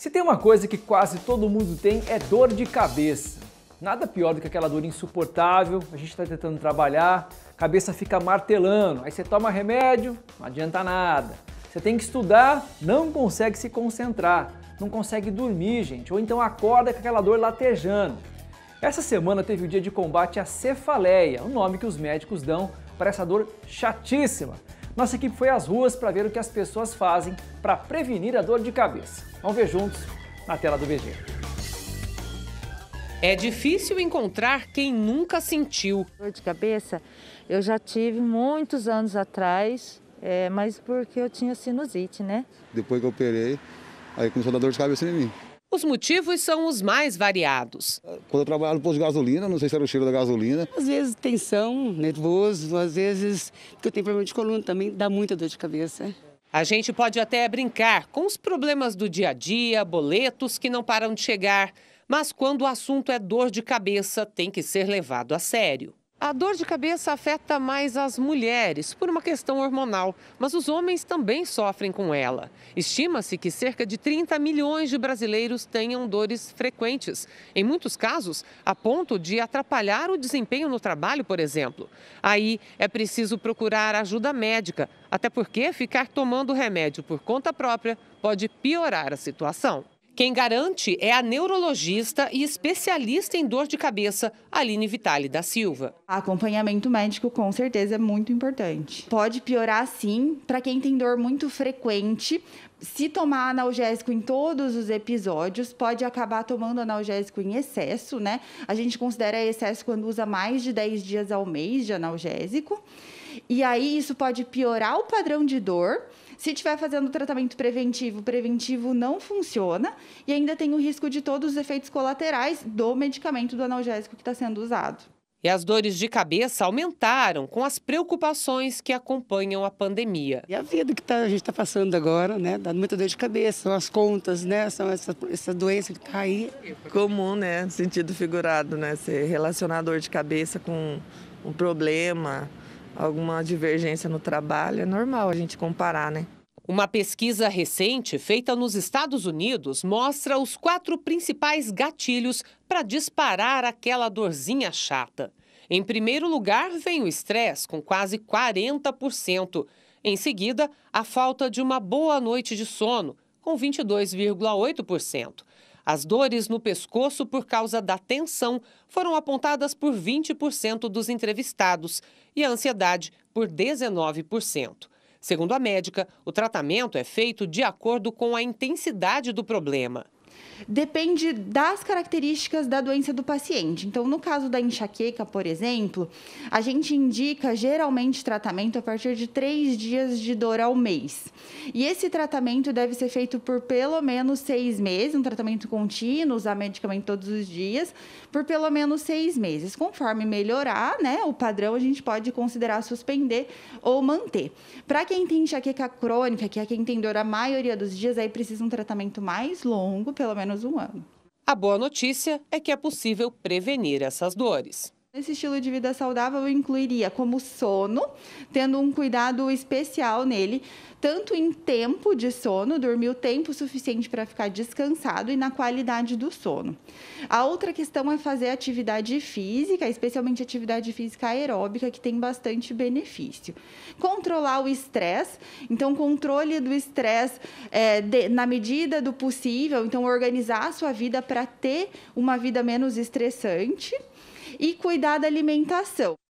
Se tem uma coisa que quase todo mundo tem é dor de cabeça. Nada pior do que aquela dor insuportável, a gente está tentando trabalhar, cabeça fica martelando, aí você toma remédio, não adianta nada. Você tem que estudar, não consegue se concentrar, não consegue dormir, gente, ou então acorda com aquela dor latejando. Essa semana teve o dia de combate à cefaleia, o nome que os médicos dão para essa dor chatíssima. Nossa equipe foi às ruas para ver o que as pessoas fazem para prevenir a dor de cabeça. Vamos ver juntos na tela do BG. É difícil encontrar quem nunca sentiu. Dor de cabeça eu já tive muitos anos atrás, é, mas porque eu tinha sinusite, né? Depois que eu operei, aí começou a dar dor de cabeça em mim. Os motivos são os mais variados. Quando eu trabalhava no posto de gasolina, não sei se era o cheiro da gasolina. Às vezes tensão, nervoso, às vezes, porque eu tenho problema de coluna também, dá muita dor de cabeça. A gente pode até brincar com os problemas do dia a dia, boletos que não param de chegar, mas quando o assunto é dor de cabeça, tem que ser levado a sério. A dor de cabeça afeta mais as mulheres por uma questão hormonal, mas os homens também sofrem com ela. Estima-se que cerca de 30 milhões de brasileiros tenham dores frequentes, em muitos casos a ponto de atrapalhar o desempenho no trabalho, por exemplo. Aí é preciso procurar ajuda médica, até porque ficar tomando remédio por conta própria pode piorar a situação. Quem garante é a neurologista e especialista em dor de cabeça, Aline Vitale da Silva. Acompanhamento médico com certeza é muito importante. Pode piorar sim para quem tem dor muito frequente. Se tomar analgésico em todos os episódios, pode acabar tomando analgésico em excesso, né? A gente considera excesso quando usa mais de 10 dias ao mês de analgésico. E aí isso pode piorar o padrão de dor se estiver fazendo tratamento preventivo, preventivo não funciona e ainda tem o risco de todos os efeitos colaterais do medicamento do analgésico que está sendo usado. E as dores de cabeça aumentaram com as preocupações que acompanham a pandemia. E a vida que tá, a gente está passando agora, né? Dá muita dor de cabeça, são as contas, né? São essa, essa doença que está aí. Comum, né? Sentido figurado, né? Você relacionar dor de cabeça com um problema, alguma divergência no trabalho, é normal a gente comparar, né? Uma pesquisa recente feita nos Estados Unidos mostra os quatro principais gatilhos para disparar aquela dorzinha chata. Em primeiro lugar, vem o estresse, com quase 40%. Em seguida, a falta de uma boa noite de sono, com 22,8%. As dores no pescoço por causa da tensão foram apontadas por 20% dos entrevistados e a ansiedade por 19%. Segundo a médica, o tratamento é feito de acordo com a intensidade do problema. Depende das características da doença do paciente. Então, no caso da enxaqueca, por exemplo, a gente indica geralmente tratamento a partir de três dias de dor ao mês. E esse tratamento deve ser feito por pelo menos seis meses, um tratamento contínuo, usar medicamento todos os dias, por pelo menos seis meses. Conforme melhorar, né, o padrão, a gente pode considerar suspender ou manter. Para quem tem enxaqueca crônica, que é quem tem dor a maioria dos dias, aí precisa um tratamento mais longo pelo menos um ano. A boa notícia é que é possível prevenir essas dores. Nesse estilo de vida saudável, eu incluiria como sono, tendo um cuidado especial nele, tanto em tempo de sono, dormir o tempo suficiente para ficar descansado, e na qualidade do sono. A outra questão é fazer atividade física, especialmente atividade física aeróbica, que tem bastante benefício. Controlar o estresse, então, controle do estresse é, na medida do possível, então, organizar a sua vida para ter uma vida menos estressante e cuidar da alimentação.